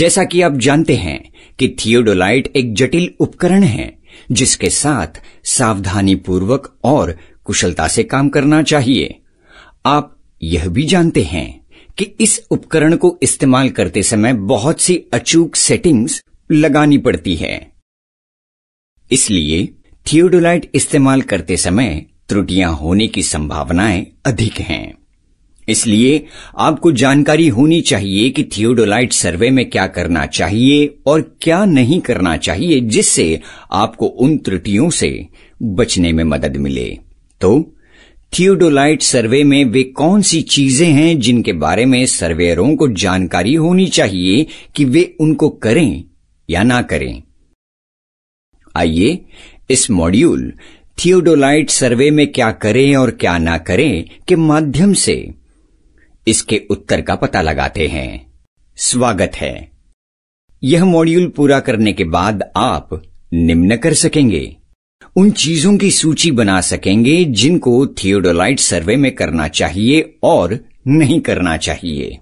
जैसा कि आप जानते हैं कि थियोडोलाइट एक जटिल उपकरण है जिसके साथ सावधानी पूर्वक और कुशलता से काम करना चाहिए आप यह भी जानते हैं कि इस उपकरण को इस्तेमाल करते समय बहुत सी अचूक सेटिंग्स लगानी पड़ती है इसलिए थियोडोलाइट इस्तेमाल करते समय त्रुटियां होने की संभावनाएं अधिक हैं इसलिए आपको जानकारी होनी चाहिए कि थियोडोलाइट सर्वे में क्या करना चाहिए और क्या नहीं करना चाहिए जिससे आपको उन त्रुटियों से बचने में मदद मिले तो थियोडोलाइट सर्वे में वे कौन सी चीजें हैं जिनके बारे में सर्वेयरों को जानकारी होनी चाहिए कि वे उनको करें या ना करें आइए इस मॉड्यूल थियोडोलाइट सर्वे में क्या करें और क्या ना करें के माध्यम से इसके उत्तर का पता लगाते हैं स्वागत है यह मॉड्यूल पूरा करने के बाद आप निम्न कर सकेंगे उन चीजों की सूची बना सकेंगे जिनको थियोडोलाइट सर्वे में करना चाहिए और नहीं करना चाहिए